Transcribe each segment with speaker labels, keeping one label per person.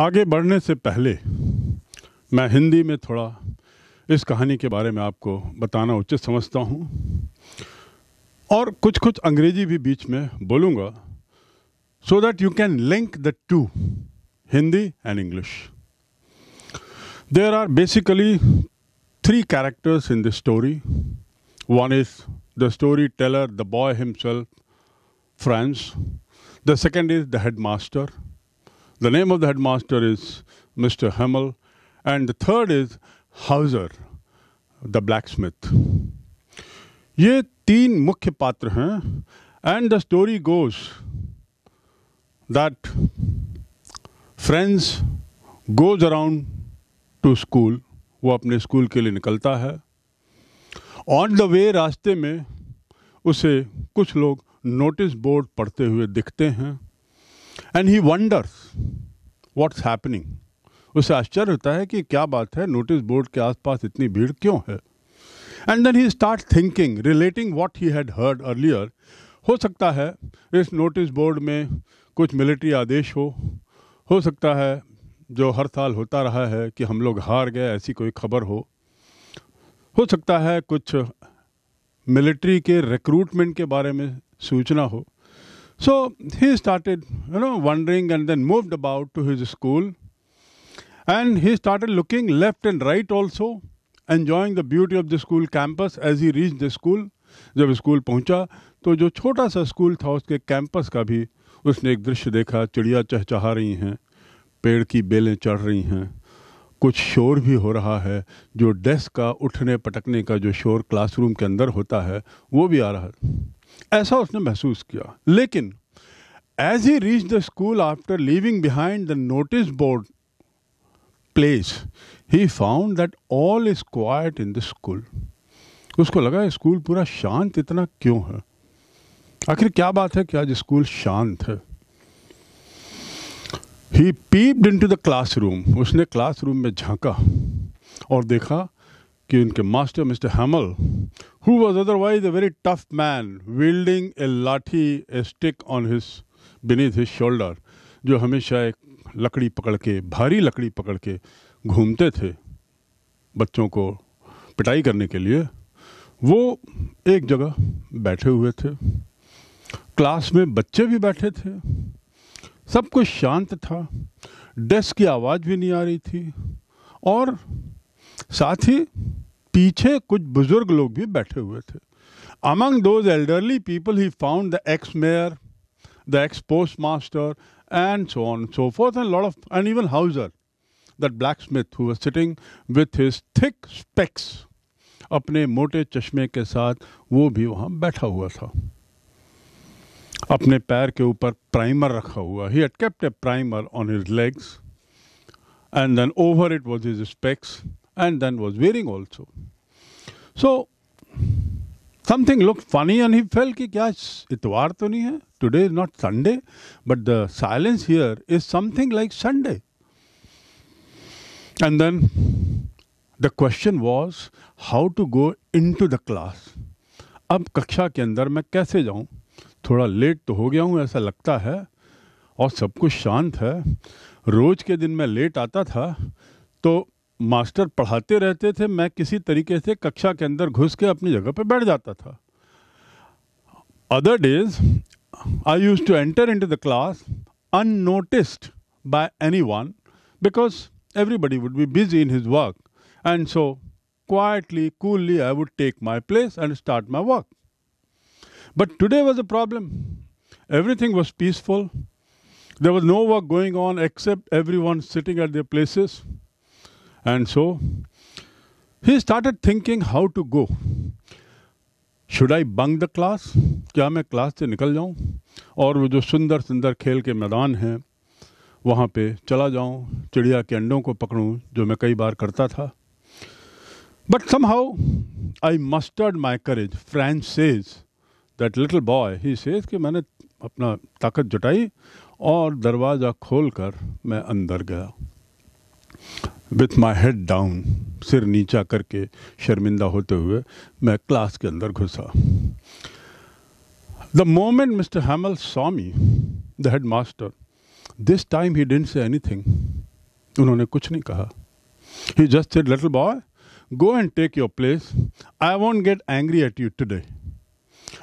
Speaker 1: आगे बढ़ने से पहले मैं हिंदी में थोड़ा इस कहानी के बारे में आपको बताना उचित समझता हूँ और कुछ कुछ अंग्रेजी भी बीच में बोलूँगा so that you can link the two Hindi and English there are basically three characters in the story one is the story teller the boy himself Franz the second is the head master The name of the headmaster is Mr. Hemmel. And the third is Hauser, the blacksmith. ये तीन मुख्य पात्र हैं and the story goes that Franz goes around to school वो अपने school के लिए निकलता है ऑन द वे रास्ते में उसे कुछ लोग नोटिस बोर्ड पढ़ते हुए दिखते हैं and he wonders what's happening उसे आश्चर्य होता है कि क्या बात है नोटिस बोर्ड के आसपास इतनी भीड़ क्यों है and then he start thinking relating what he had heard earlier हो सकता है इस नोटिस बोर्ड में कुछ मिलिट्री आदेश हो हो सकता है जो हर साल होता रहा है कि हम लोग हार गए ऐसी कोई खबर हो हो सकता है कुछ मिलिट्री के रिक्रूटमेंट के बारे में सूचना हो So he started, you know, wandering and then moved about to his school. And he started looking left and right also, enjoying the beauty of the school campus as he reached the school. जब school पहुंचा तो जो छोटा सा school था उसके campus का भी उसने एक दृश्य देखा चिड़िया चहचहा रही हैं पेड़ की बेलें चढ़ रही हैं कुछ शोर भी हो रहा है जो डेस्क का उठने पटकने का जो शोर क्लासरूम के अंदर होता है वो भी आ रहा है ऐसा उसने महसूस किया लेकिन as he reach the school after leaving behind the notice board place he found that all is quiet in the school उसको लगा स्कूल पूरा शांत इतना क्यों है आखिर क्या बात है कि आज स्कूल शांत है he peeped into the room उसने रूम में झांका और देखा कि उनके master mister Hamel who was otherwise a very tough man, wielding a lathi, a stick on his beneath his shoulder, जो हमेशा एक लकड़ी पकड़ के भारी लकड़ी पकड़ के घूमते थे बच्चों को पिटाई करने के लिए वो एक जगह बैठे हुए थे क्लास में बच्चे भी बैठे थे सब कुछ शांत था डेस्क की आवाज़ भी नहीं आ रही थी और साथ ही पीछे कुछ बुजुर्ग लोग भी बैठे हुए थे among those elderly people he found the ex mayor the ex postmaster and so on so forth and lord of and even Hauser that blacksmith who sitting with his thick specs अपने मोटे चश्मे के साथ वो भी वहाँ बैठा हुआ था अपने पैर के ऊपर प्राइमर रखा हुआ he had kept a primer on his legs and then over it was his specs and then was wearing also. So something looked funny and he felt ki kya itwar to nahi hai today is not Sunday but the silence here is something like Sunday and then the question was how to go into the class अब कक्षा के अंदर मैं कैसे जाऊं थोड़ा late तो हो गया हूं ऐसा लगता है और सब कुछ शांत है रोज के दिन मैं लेट आता था तो मास्टर पढ़ाते रहते थे मैं किसी तरीके से कक्षा के अंदर घुस के अपनी जगह पर बैठ जाता था other days I use to enter into the class unnoticed by anyone because everybody would be busy in his work and so quietly coolly I would take my place and start my work but today was a problem everything was peaceful there was no work going on except everyone sitting at their places And so he started thinking how to go. Should आई बंग the class क्या मैं class से निकल जाऊं और वो जो सुंदर सुंदर खेल के मैदान हैं वहाँ पे चला जाऊं चिड़िया के अंडों को पकड़ूं जो मैं कई बार करता था but somehow I mustered my courage Franz says that little boy he says कि मैंने अपना ताकत जुटाई और दरवाज़ा खोलकर मैं अंदर गया विथ माई हेड डाउन सिर नीचा करके शर्मिंदा होते हुए मैं क्लास के अंदर घुसा द मोमेंट मिस्टर हैमल स्वामी the head master this time he didn't say anything उन्होंने कुछ नहीं कहा he just said little boy go and take your place I won't get angry at you today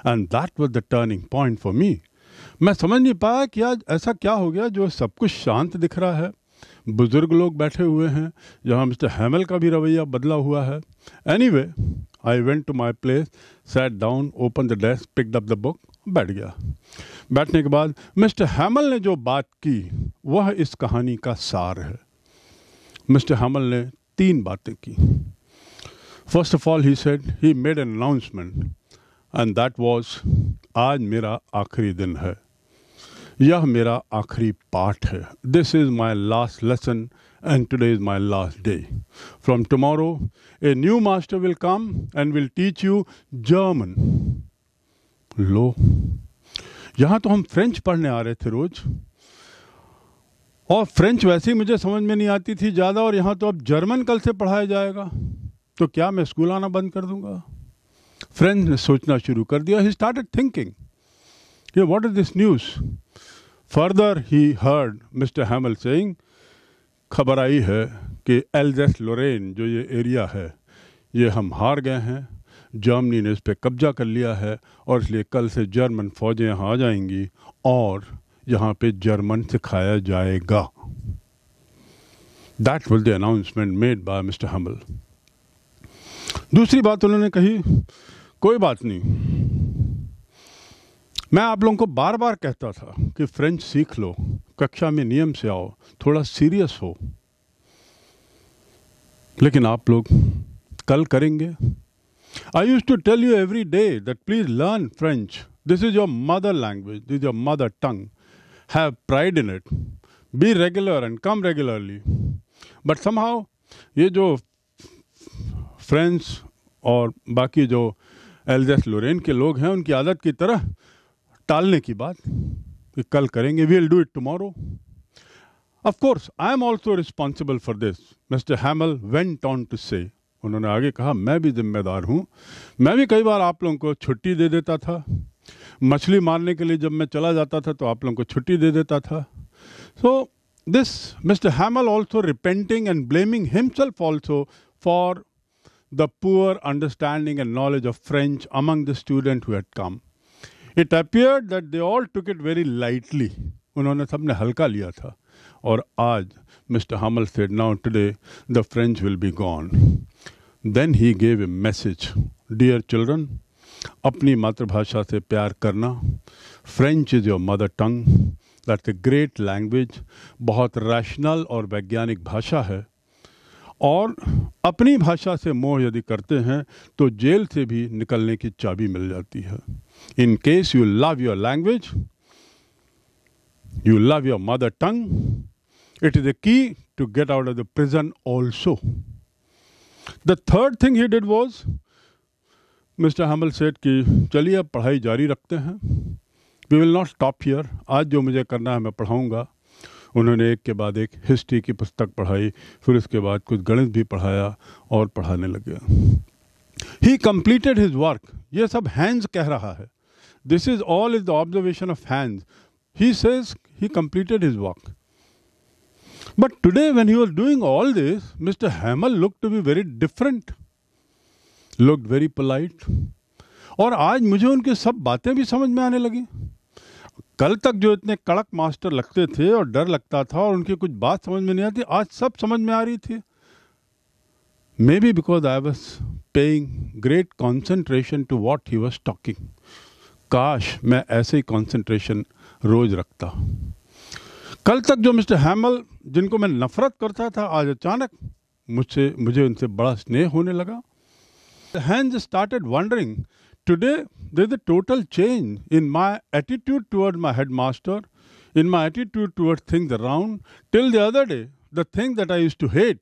Speaker 1: and that was the turning point for me मैं समझ नहीं पाया कि आज ऐसा क्या हो गया जो सब कुछ शांत दिख रहा है बुज़ुर्ग लोग बैठे हुए हैं जहाँ मिस्टर हैमल का भी रवैया बदला हुआ है anyway I went to my place sat down open the desk pick up the book बैठ गया बैठने के बाद मिस्टर हैमल ने जो बात की वह इस कहानी का सार है मिस्टर हैमल ने तीन बातें की first of all he said he made an announcement and that was आज मेरा आखिरी दिन है यह मेरा आखिरी पाठ है this is my last lesson and today is my last day from tomorrow a new master will come and will teach you German लो यहाँ तो हम फ्रेंच पढ़ने आ रहे थे रोज़ और फ्रेंच वैसे ही मुझे समझ में नहीं आती थी ज़्यादा और यहाँ तो अब जर्मन कल से पढ़ाया जाएगा तो क्या मैं स्कूल आना बंद कर दूंगा फ्रेंच ने सोचना शुरू कर दिया ही स्टार्टेड थिंकिंग ये what is this news further he heard mister Hamel saying खबर आई है कि एलजेस लोरेन जो ये एरिया है ये हम हार गए हैं जर्मनी ने इस पर कब्जा कर लिया है और इसलिए कल से जर्मन फौजें यहाँ आ जाएंगी और यहाँ पे जर्मन सिखाया जाएगा that was the announcement made by mister Hamel दूसरी बात उन्होंने कही कोई बात नहीं मैं आप लोगों को बार बार कहता था कि फ्रेंच सीख लो कक्षा में नियम से आओ थोड़ा सीरियस हो लेकिन आप लोग कल करेंगे I use to tell you every day that please learn French this is your mother language this your mother tongue have pride in it be regular and come regularly but somehow ये जो French और बाकी जो एल्जेस लोरेन के लोग हैं उनकी आदत की तरह टालने की बात कि कल करेंगे will do it tomorrow of course I am also responsible for this mister Hamel went on to say उन्होंने आगे कहा मैं भी जिम्मेदार हूँ मैं भी कई बार आप लोगों को छुट्टी दे देता था मछली मारने के लिए जब मैं चला जाता था तो आप लोगों को छुट्टी दे देता था so this mister Hamel also repenting and blaming himself also for the poor understanding and knowledge of French among the student who had come it appear that they all took it very lightly उन्होंने सबने हल्का लिया था और आज mister Hamel said now today the French will be gone then he gave a message dear children अपनी मातृभाषा से प्यार करना French is your mother tongue that's a great language बहुत रैशनल और वैज्ञानिक भाषा है और अपनी भाषा से मोह यदि करते हैं तो जेल से भी निकलने की चाबी मिल जाती है in case you love your language you love your mother tongue it is a key to get out of the prison also the third thing he did was mister Hamel said की चलिए अब पढ़ाई जारी रखते हैं we will not stop here आज जो मुझे करना है मैं पढ़ाऊँगा उन्होंने एक के बाद एक हिस्ट्री की पुस्तक पढ़ाई फिर उसके बाद कुछ गणित भी पढ़ाया और पढ़ाने लग गया ही कम्प्लीटेड हिज वर्क ये सब हैंड्स कह रहा है this is all is the observation of Hans he says he completed his work but today when he was doing all this mister Hamel look to be very different look very polite और आज मुझे उनकी सब बातें भी समझ में आने लगी कल तक जो इतने कड़क मास्टर लगते थे और डर लगता था और उनकी कुछ बात समझ में नहीं आती आज सब समझ में आ रही थी maybe because I was paying great concentration to what he was talking काश मैं ऐसे ही कॉन्सेंट्रेशन रोज रखता कल तक जो मिस्टर हैमल जिनको मैं नफरत करता था आज अचानक मुझसे मुझे उनसे बड़ा स्नेह होने लगा Hans started wondering Today, there's a total change in my attitude towards my headmaster, in my attitude towards things around. Till the other day, the thing that I used to hate,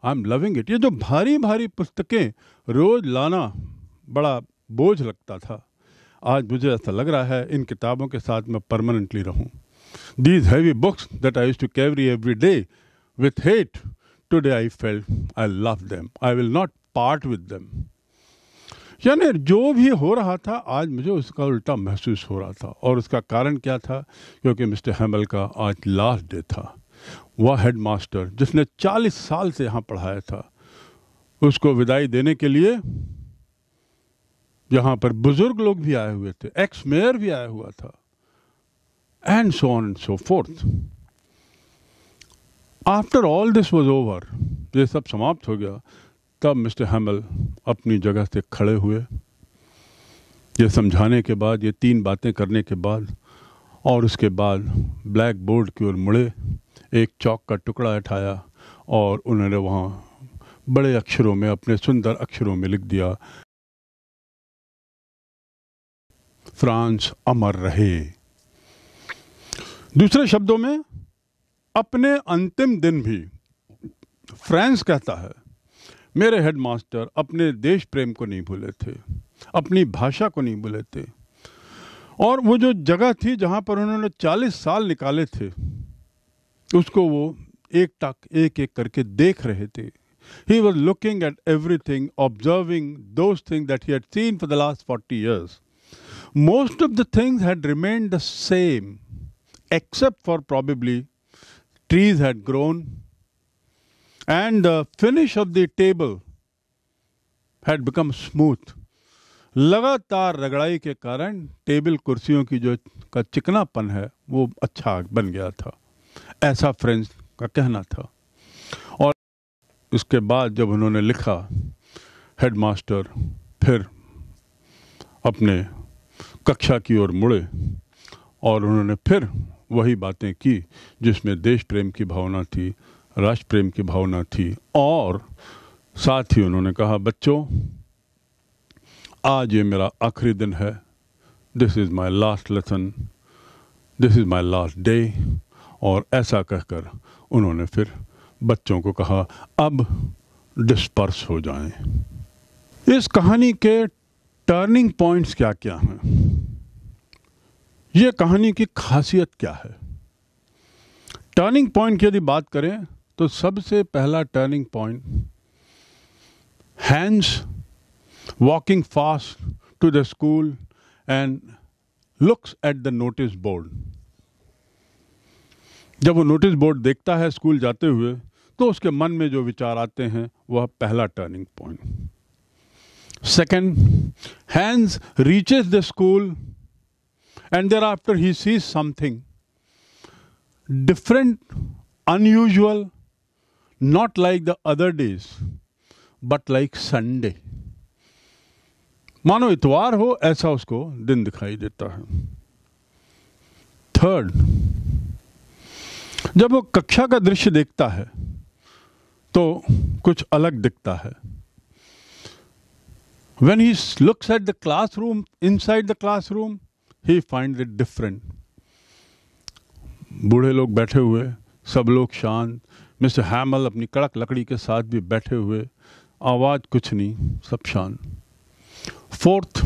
Speaker 1: I'm loving it. ये जो भारी भारी पुस्तकें रोज लाना बड़ा बोझ लगता था आज मुझे ऐसा लग रहा है इन किताबों के साथ मैं परमानेंटली रहूं these heavy books that I use to carry every day with hate today I feel I love them I will not part with them यानी जो भी हो रहा था आज मुझे उसका उल्टा महसूस हो रहा था और उसका कारण क्या था क्योंकि मिस्टर हैमल का आज लास्ट डे था वह हेड मास्टर जिसने 40 साल से यहाँ पढ़ाया था उसको विदाई देने के लिए यहाँ पर बुजुर्ग लोग भी आए हुए थे एक्स मेयर भी आया हुआ था and so on so fourth after all this was over ये सब समाप्त हो गया तब मिस्टर हैमल अपनी जगह से खड़े हुए ये समझाने के बाद ये तीन बातें करने के बाद और उसके बाद ब्लैक बोर्ड की ओर मुड़े एक चौक का टुकड़ा उठाया और उन्होंने वहाँ बड़े अक्षरों में अपने सुंदर अक्षरों में लिख दिया फ्रांस अमर रहे दूसरे शब्दों में अपने अंतिम दिन भी फ्रांस कहता है मेरे हेडमास्टर अपने देश प्रेम को नहीं भूले थे अपनी भाषा को नहीं भूले थे और वो जो जगह थी जहाँ पर उन्होंने 40 साल निकाले थे उसको वो एक टक एक एक करके देख रहे थे ही was looking at everything observing those thing that he had seen for the last forty years most of the things had remain the same except for probably trees had grown and the finish of the table had become smooth. लगातार रगड़ाई के कारण table कुर्सियों की जो का चिकनापन है वो अच्छा बन गया था ऐसा फ्रेंच का कहना था और उसके बाद जब उन्होंने लिखा हेडमास्टर फिर अपने कक्षा की ओर मुड़े और उन्होंने फिर वही बातें की जिसमें देश प्रेम की भावना थी राष्ट्र प्रेम की भावना थी और साथ ही उन्होंने कहा बच्चों आज ये मेरा आखिरी दिन है this is my last lesson this is my last day और ऐसा कहकर उन्होंने फिर बच्चों को कहा अब डिस्पर्स हो जाएं। इस कहानी के टर्निंग पॉइंट्स क्या क्या हैं ये कहानी की खासियत क्या है टर्निंग पॉइंट की यदि बात करें तो सबसे पहला turning point hands walking fast to the school and looks at the notice board जब वो नोटिस बोर्ड देखता है स्कूल जाते हुए तो उसके मन में जो विचार आते हैं वह पहला turning point second hands reaches the school and there after he sees something different unusual not like the other days but like sunday मानो इतवार हो ऐसा उसको दिन दिखाई देता है थर्ड जब वो कक्षा का दृश्य देखता है तो कुछ अलग दिखता है when he looks at the classroom inside the classroom he find it different बूढ़े लोग बैठे हुए सब लोग शांत मिस्टर हैमल अपनी कड़क लकड़ी के साथ भी बैठे हुए आवाज़ कुछ नहीं सब शान फोर्थ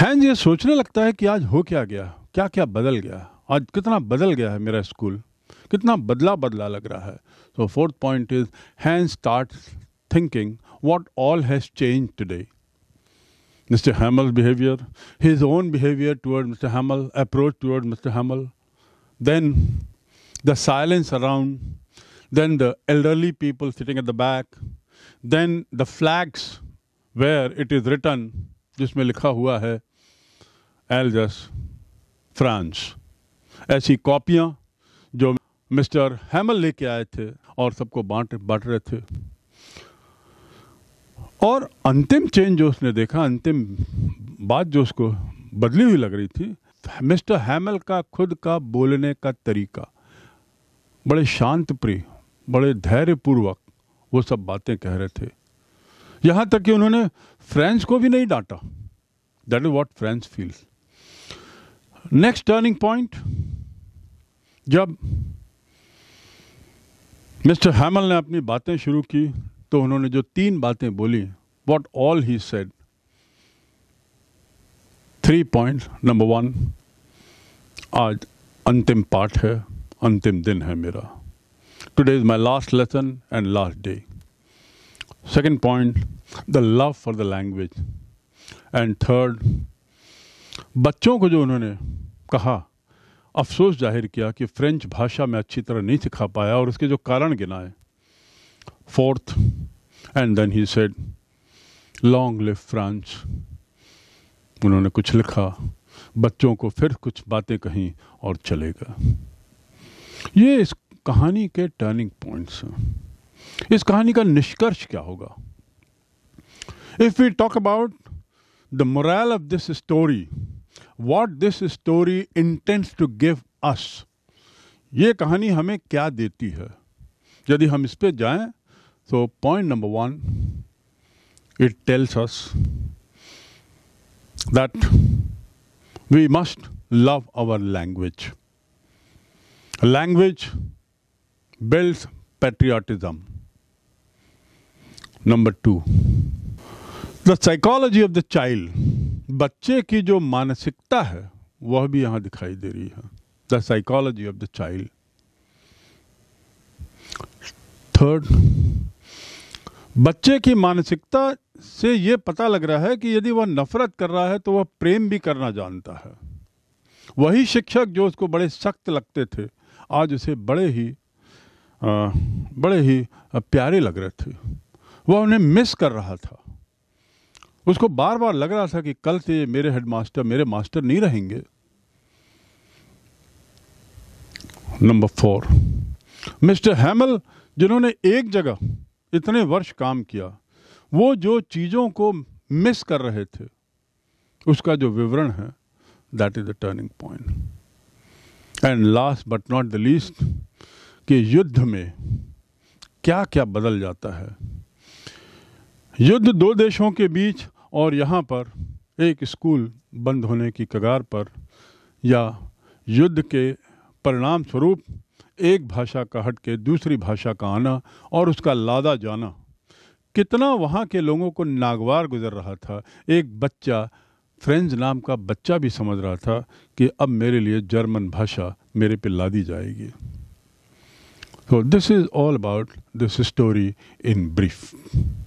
Speaker 1: हैंज ये सोचने लगता है कि आज हो क्या गया क्या क्या बदल गया आज कितना बदल गया है मेरा स्कूल कितना बदला बदला लग रहा है so fourth point is hands start thinking what all has change today mister Hamel behaviour his own behaviour toward mister Hamel approach toward mister Hamel Then the silence around, then the elderly people sitting at the back, then the flags where it is written, जिसमें लिखा हुआ है एल्जस France ऐसी कॉपियाँ जो mister हैमल लेके आए थे और सबको बांट बांट रहे थे और अंतिम चेंज जो उसने देखा अंतिम बात जो उसको बदली हुई लग रही थी मिस्टर हैमल का खुद का बोलने का तरीका बड़े शांत प्रिय बड़े धैर्यपूर्वक वो सब बातें कह रहे थे यहाँ तक कि उन्होंने फ्रेंड्स को भी नहीं डांटा that is what friends feel next turning point जब मिस्टर हैमल ने अपनी बातें शुरू की तो उन्होंने जो तीन बातें बोली what all he said three point number one आज अंतिम पाठ है अंतिम दिन है मेरा today is my last lesson and last day second point the love for the language and third बच्चों को जो उन्होंने कहा अफसोस जाहिर किया कि फ्रेंच भाषा में अच्छी तरह नहीं सिखा पाया और उसके जो कारण गिनाए fourth and then he said long live France उन्होंने कुछ लिखा बच्चों को फिर कुछ बातें कहीं और चलेगा ये इस कहानी के टर्निंग पॉइंट्स हैं इस कहानी का निष्कर्ष क्या होगा if we talk about the moral of this story what this story intends to give us ये कहानी हमें क्या देती है यदि हम इस पे जाएं तो point number one it tells us that we must love our language. Language builds patriotism. Number two the psychology of the child बच्चे की जो मानसिकता है वह भी यहाँ दिखाई दे रही है the psychology of the child third बच्चे की मानसिकता से ये पता लग रहा है कि यदि वह नफरत कर रहा है तो वह प्रेम भी करना जानता है वही शिक्षक जो उसको बड़े सख्त लगते थे आज उसे बड़े ही आ, बड़े ही प्यारे लग रहे थे वह उन्हें मिस कर रहा था उसको बार बार लग रहा था कि कल से मेरे हेडमास्टर मेरे मास्टर नहीं रहेंगे नंबर फोर मिस्टर हैमल जिन्होंने एक जगह इतने वर्ष काम किया वो जो चीज़ों को मिस कर रहे थे उसका जो विवरण है that is the turning point and last but not the least कि युद्ध में क्या क्या बदल जाता है युद्ध दो देशों के बीच और यहाँ पर एक स्कूल बंद होने की कगार पर या युद्ध के परिणाम स्वरूप एक भाषा का हट के दूसरी भाषा का आना और उसका लादा जाना कितना वहाँ के लोगों को नागवार गुजर रहा था एक बच्चा फ्रेंच नाम का बच्चा भी समझ रहा था कि अब मेरे लिए जर्मन भाषा मेरे पे लादी जाएगी तो this is all about this story in brief